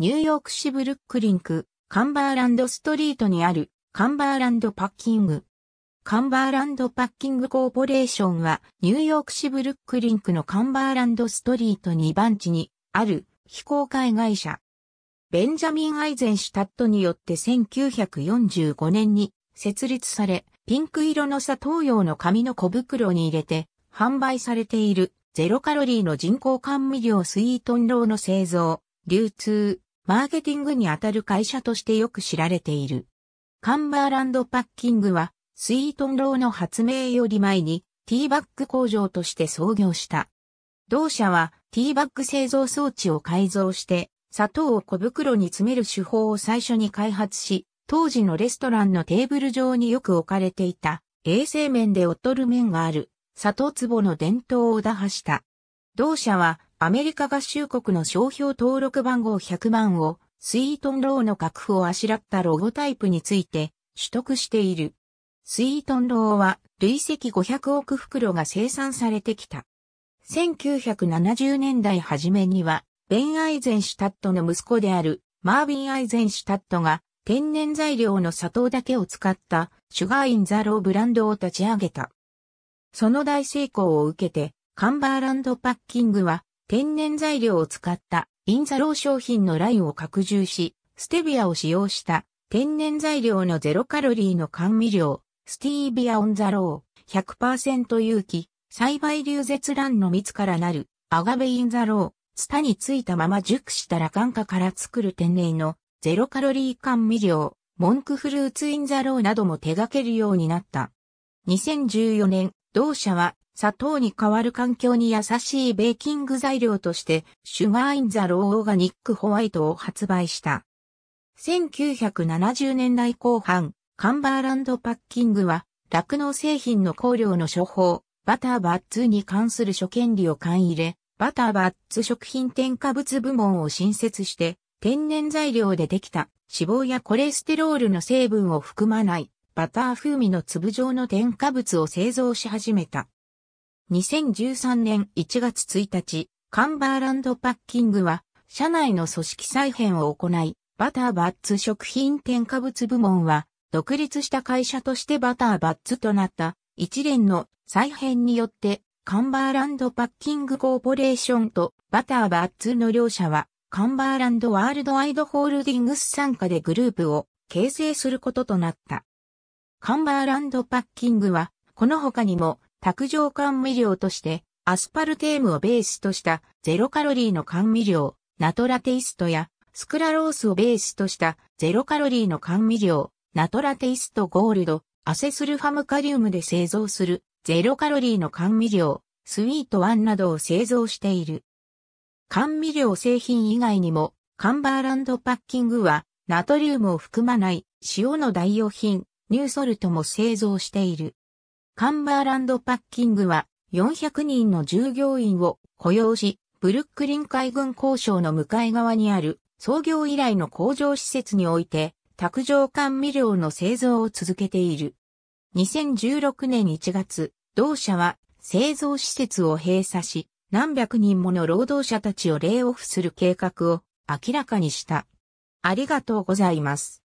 ニューヨーク市ブルックリンク、カンバーランドストリートにある、カンバーランドパッキング。カンバーランドパッキングコーポレーションは、ニューヨーク市ブルックリンクのカンバーランドストリート2番地にある非公開会社。ベンジャミン・アイゼンシュタットによって1945年に設立され、ピンク色の砂糖用の紙の小袋に入れて販売されているゼロカロリーの人工甘味料スイートンローの製造、流通、マーケティングにあたる会社としてよく知られている。カンバーランドパッキングは、スイートンローの発明より前に、ティーバッグ工場として創業した。同社は、ティーバッグ製造装置を改造して、砂糖を小袋に詰める手法を最初に開発し、当時のレストランのテーブル上によく置かれていた、衛生面で劣る面がある、砂糖壺の伝統を打破した。同社は、アメリカ合衆国の商標登録番号100万を、スイートンローの確保をあしらったロゴタイプについて取得している。スイートンローは累積500億袋が生産されてきた。1970年代初めには、ベン・アイゼンシュタットの息子であるマービン・アイゼンシュタットが天然材料の砂糖だけを使ったシュガーインザローブランドを立ち上げた。その大成功を受けてカンバーランドパッキングは天然材料を使ったインザロー商品のラインを拡充し、ステビアを使用した天然材料のゼロカロリーの甘味料、スティービアオンザロー、100%有機、栽培流絶卵の蜜からなるアガベインザロー、ツタについたまま熟したら眼下から作る天然のゼロカロリー甘味料、モンクフルーツインザローなども手掛けるようになった。2014年、同社は砂糖に代わる環境に優しいベーキング材料として、シュガーインザローオーガニックホワイトを発売した。1970年代後半、カンバーランドパッキングは、酪農製品の香料の処方、バターバッツに関する諸権利を勘入れ、バターバッツ食品添加物部門を新設して、天然材料でできた脂肪やコレステロールの成分を含まないバター風味の粒状の添加物を製造し始めた。2013年1月1日、カンバーランドパッキングは、社内の組織再編を行い、バターバッツ食品添加物部門は、独立した会社としてバターバッツとなった一連の再編によって、カンバーランドパッキングコーポレーションとバターバッツの両社は、カンバーランドワールドワイドホールディングス参加でグループを形成することとなった。カンバーランドパッキングは、この他にも卓上甘味料として、アスパルテームをベースとしたゼロカロリーの甘味料、ナトラテイストや、スクラロースをベースとしたゼロカロリーの甘味料、ナトラテイストゴールド、アセスルファムカリウムで製造するゼロカロリーの甘味料、スイートワンなどを製造している。甘味料製品以外にも、カンバーランドパッキングは、ナトリウムを含まない塩の代用品、ニューソルトも製造している。カンバーランドパッキングは400人の従業員を雇用し、ブルックリン海軍交渉の向かい側にある創業以来の工場施設において、卓上艦味料の製造を続けている。2016年1月、同社は製造施設を閉鎖し、何百人もの労働者たちをレイオフする計画を明らかにした。ありがとうございます。